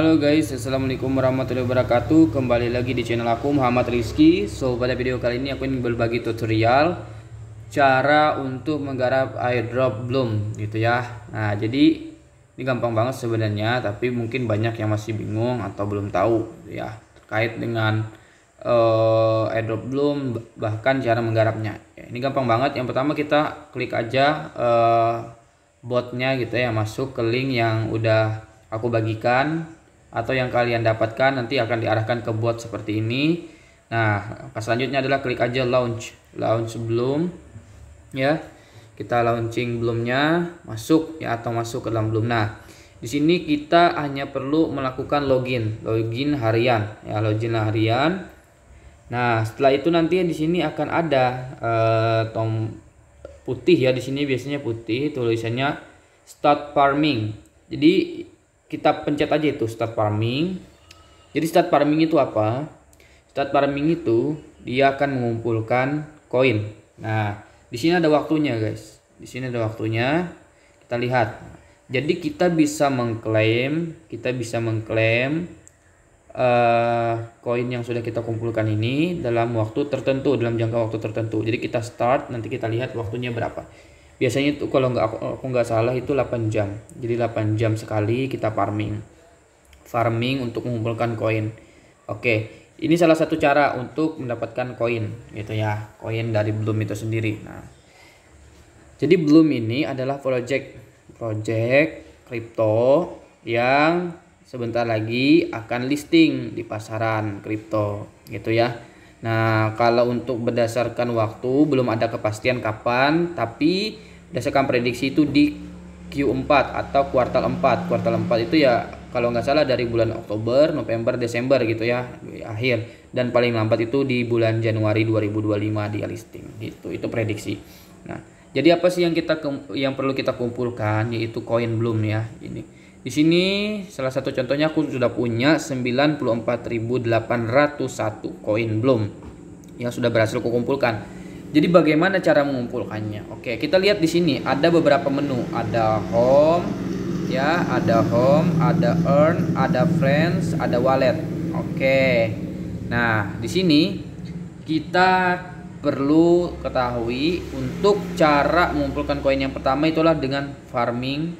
Halo guys, Assalamualaikum warahmatullahi wabarakatuh Kembali lagi di channel aku Muhammad Rizky So pada video kali ini aku ingin berbagi tutorial Cara untuk menggarap airdrop Bloom gitu ya Nah jadi ini gampang banget sebenarnya Tapi mungkin banyak yang masih bingung atau belum tahu gitu ya Terkait dengan uh, airdrop Bloom bahkan cara menggarapnya ya, Ini gampang banget, yang pertama kita klik aja uh, botnya gitu ya Masuk ke link yang udah aku bagikan atau yang kalian dapatkan nanti akan diarahkan ke bot seperti ini. Nah, pas selanjutnya adalah klik aja launch. Launch sebelum ya. Kita launching belumnya, masuk ya atau masuk ke dalam belum. Nah, di sini kita hanya perlu melakukan login, login harian ya, login harian. Nah, setelah itu nanti di sini akan ada eh, tom putih ya di sini biasanya putih tulisannya start farming. Jadi kita pencet aja itu start farming jadi start farming itu apa start farming itu dia akan mengumpulkan koin nah di sini ada waktunya guys di sini ada waktunya kita lihat jadi kita bisa mengklaim kita bisa mengklaim eh, koin uh, yang sudah kita kumpulkan ini dalam waktu tertentu dalam jangka waktu tertentu jadi kita start nanti kita lihat waktunya berapa biasanya itu kalau nggak aku, aku nggak salah itu 8 jam jadi 8 jam sekali kita farming farming untuk mengumpulkan koin oke ini salah satu cara untuk mendapatkan koin gitu ya koin dari belum itu sendiri nah jadi belum ini adalah project project crypto yang sebentar lagi akan listing di pasaran crypto gitu ya Nah, kalau untuk berdasarkan waktu belum ada kepastian kapan, tapi berdasarkan prediksi itu di Q4 atau kuartal 4 kuartal 4 itu ya kalau nggak salah dari bulan Oktober, November, Desember gitu ya akhir dan paling lambat itu di bulan Januari 2025 dia listing gitu itu prediksi. Nah jadi apa sih yang kita yang perlu kita kumpulkan yaitu koin belum ya ini di sini salah satu contohnya aku sudah punya 94.801 koin belum yang sudah berhasil kukumpulkan kumpulkan jadi bagaimana cara mengumpulkannya? Oke, kita lihat di sini ada beberapa menu, ada home, ya, ada home, ada earn, ada friends, ada wallet. Oke. Nah, di sini kita perlu ketahui untuk cara mengumpulkan koin yang pertama itulah dengan farming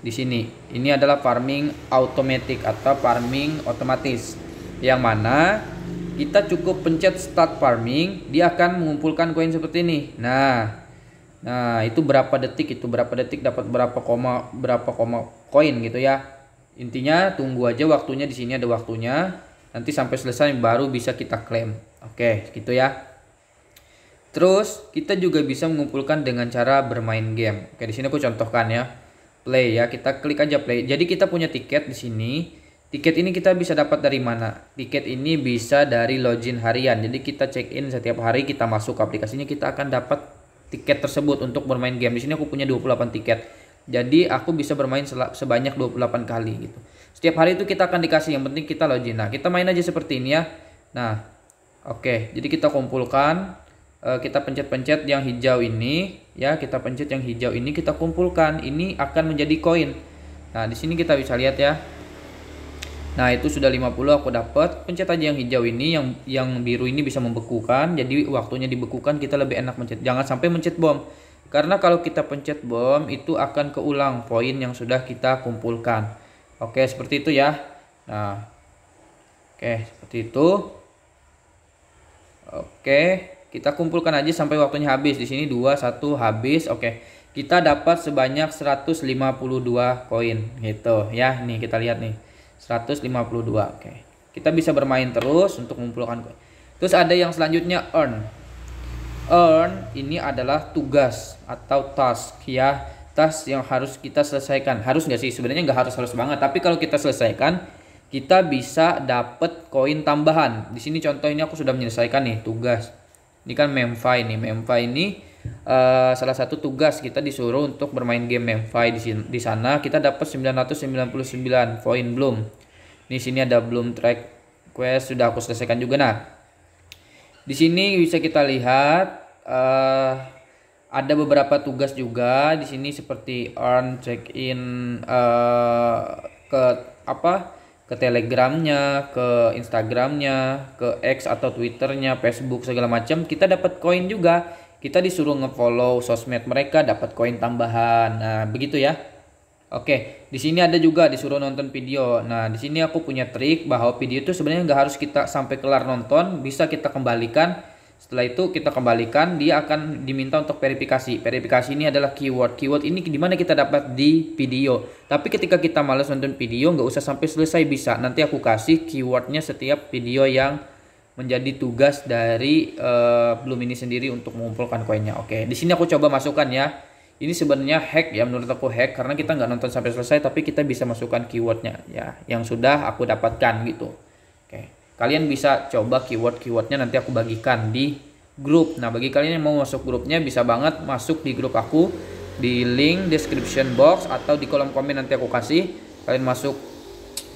di sini. Ini adalah farming automatic atau farming otomatis yang mana kita cukup pencet start farming dia akan mengumpulkan koin seperti ini nah nah itu berapa detik itu berapa detik dapat berapa koma berapa koma koin gitu ya intinya tunggu aja waktunya di sini ada waktunya nanti sampai selesai baru bisa kita klaim oke gitu ya terus kita juga bisa mengumpulkan dengan cara bermain game oke di sini aku contohkan ya play ya kita klik aja play jadi kita punya tiket di sini Tiket ini kita bisa dapat dari mana? Tiket ini bisa dari login harian. Jadi kita check in setiap hari kita masuk ke aplikasinya kita akan dapat tiket tersebut untuk bermain game. Di sini aku punya 28 tiket. Jadi aku bisa bermain sebanyak 28 kali gitu. Setiap hari itu kita akan dikasih yang penting kita login. Nah, kita main aja seperti ini ya. Nah, oke. Okay. Jadi kita kumpulkan eh, kita pencet-pencet yang hijau ini ya, kita pencet yang hijau ini kita kumpulkan. Ini akan menjadi koin. Nah, di sini kita bisa lihat ya. Nah itu sudah 50 aku dapat pencet aja yang hijau ini yang yang biru ini bisa membekukan jadi waktunya dibekukan kita lebih enak mencet jangan sampai mencet bom karena kalau kita pencet bom itu akan keulang poin yang sudah kita kumpulkan oke seperti itu ya nah oke seperti itu oke kita kumpulkan aja sampai waktunya habis di sini dua satu habis oke kita dapat sebanyak 152 koin gitu ya nih kita lihat nih 152 oke kita bisa bermain terus untuk mengumpulkan koin terus ada yang selanjutnya earn earn ini adalah tugas atau task ya task yang harus kita selesaikan harus nggak sih sebenarnya nggak harus harus banget tapi kalau kita selesaikan kita bisa dapat koin tambahan di sini contoh ini aku sudah menyelesaikan nih tugas ini kan memfa ini memfa ini uh, salah satu tugas kita disuruh untuk bermain game MFI di, sini, di sana kita dapat 999 poin belum di sini ada belum track quest sudah aku selesaikan juga nah di sini bisa kita lihat uh, ada beberapa tugas juga di sini seperti on check in uh, ke apa ke telegramnya ke instagramnya ke x atau twitternya facebook segala macam kita dapat koin juga kita disuruh ngefollow sosmed mereka dapat koin tambahan nah begitu ya Oke, di sini ada juga disuruh nonton video. Nah, di sini aku punya trik bahwa video itu sebenarnya nggak harus kita sampai kelar nonton, bisa kita kembalikan. Setelah itu kita kembalikan, dia akan diminta untuk verifikasi. Verifikasi ini adalah keyword. Keyword ini dimana kita dapat di video. Tapi ketika kita males nonton video, nggak usah sampai selesai bisa. Nanti aku kasih keywordnya setiap video yang menjadi tugas dari uh, eh, Bloom ini sendiri untuk mengumpulkan koinnya. Oke, di sini aku coba masukkan ya. Ini sebenarnya hack ya menurut aku hack karena kita nggak nonton sampai selesai tapi kita bisa masukkan keywordnya ya yang sudah aku dapatkan gitu. Oke, kalian bisa coba keyword keywordnya nanti aku bagikan di grup. Nah bagi kalian yang mau masuk grupnya bisa banget masuk di grup aku di link description box atau di kolom komen nanti aku kasih kalian masuk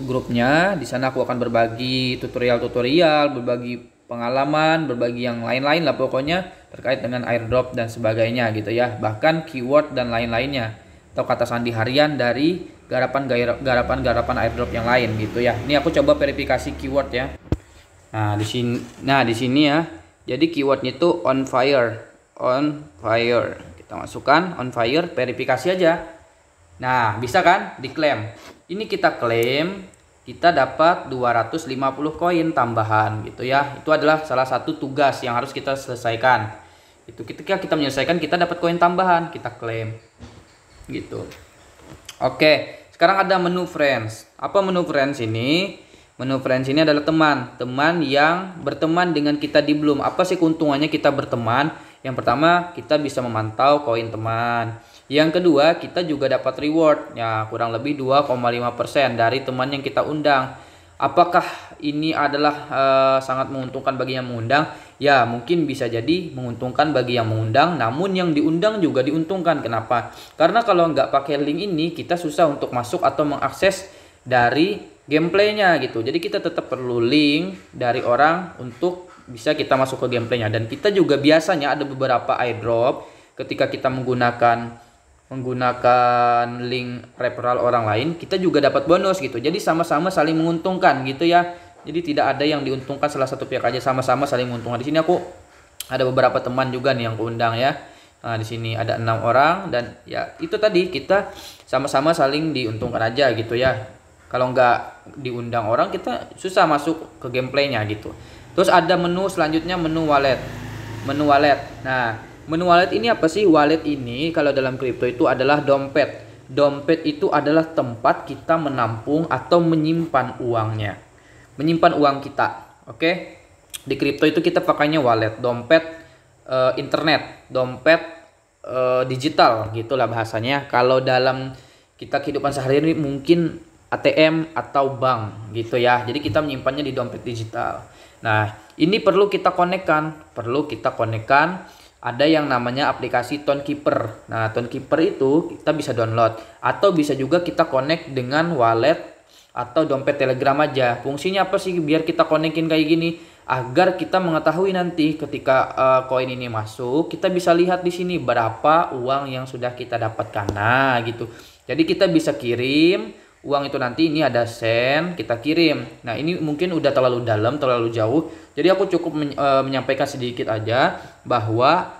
grupnya. Di sana aku akan berbagi tutorial-tutorial, berbagi pengalaman, berbagi yang lain-lain lah pokoknya terkait dengan airdrop dan sebagainya gitu ya. Bahkan keyword dan lain-lainnya atau kata sandi harian dari garapan garapan garapan airdrop yang lain gitu ya. Ini aku coba verifikasi keyword ya. Nah, di sini nah di sini ya. Jadi keywordnya itu on fire, on fire. Kita masukkan on fire, verifikasi aja. Nah, bisa kan diklaim. Ini kita klaim kita dapat 250 koin tambahan gitu ya. Itu adalah salah satu tugas yang harus kita selesaikan. Itu ketika kita menyelesaikan kita dapat koin tambahan, kita klaim. Gitu. Oke, sekarang ada menu friends. Apa menu friends ini? Menu friends ini adalah teman, teman yang berteman dengan kita di belum Apa sih keuntungannya kita berteman? Yang pertama, kita bisa memantau koin teman. Yang kedua, kita juga dapat reward ya kurang lebih 2,5% dari teman yang kita undang. Apakah ini adalah e, sangat menguntungkan bagi yang mengundang? Ya, mungkin bisa jadi menguntungkan bagi yang mengundang, namun yang diundang juga diuntungkan. Kenapa? Karena kalau nggak pakai link ini, kita susah untuk masuk atau mengakses dari gameplaynya gitu. Jadi kita tetap perlu link dari orang untuk bisa kita masuk ke gameplaynya. Dan kita juga biasanya ada beberapa airdrop ketika kita menggunakan menggunakan link referral orang lain, kita juga dapat bonus gitu. Jadi sama-sama saling menguntungkan gitu ya. Jadi tidak ada yang diuntungkan salah satu pihak aja sama-sama saling menguntungkan. Di sini aku ada beberapa teman juga nih yang keundang ya. Nah, di sini ada enam orang dan ya itu tadi kita sama-sama saling diuntungkan aja gitu ya. Kalau nggak diundang orang kita susah masuk ke gameplaynya gitu. Terus ada menu selanjutnya menu wallet. Menu wallet. Nah, Menu wallet ini apa sih? Wallet ini kalau dalam kripto itu adalah dompet. Dompet itu adalah tempat kita menampung atau menyimpan uangnya. Menyimpan uang kita. Oke. Okay? Di kripto itu kita pakainya wallet, dompet e, internet, dompet e, digital gitulah bahasanya. Kalau dalam kita kehidupan sehari-hari mungkin ATM atau bank gitu ya. Jadi kita menyimpannya di dompet digital. Nah, ini perlu kita konekkan, perlu kita konekkan ada yang namanya aplikasi Tonekeeper. Nah, Tonekeeper itu kita bisa download atau bisa juga kita connect dengan wallet atau dompet Telegram aja. Fungsinya apa sih biar kita konekin kayak gini? Agar kita mengetahui nanti ketika eh, koin uh, ini masuk, kita bisa lihat di sini berapa uang yang sudah kita dapatkan. Nah, gitu. Jadi kita bisa kirim uang itu nanti ini ada sen kita kirim nah ini mungkin udah terlalu dalam terlalu jauh jadi aku cukup eh, menyampaikan sedikit aja bahwa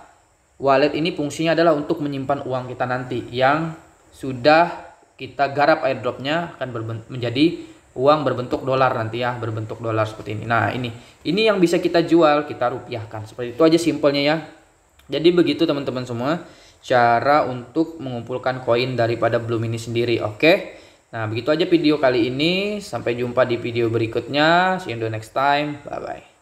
wallet ini fungsinya adalah untuk menyimpan uang kita nanti yang sudah kita garap airdropnya akan menjadi uang berbentuk dolar nanti ya berbentuk dolar seperti ini nah ini ini yang bisa kita jual kita rupiahkan seperti itu aja simpelnya ya jadi begitu teman-teman semua cara untuk mengumpulkan koin daripada Bloom ini sendiri oke nah begitu aja video kali ini sampai jumpa di video berikutnya see you next time bye bye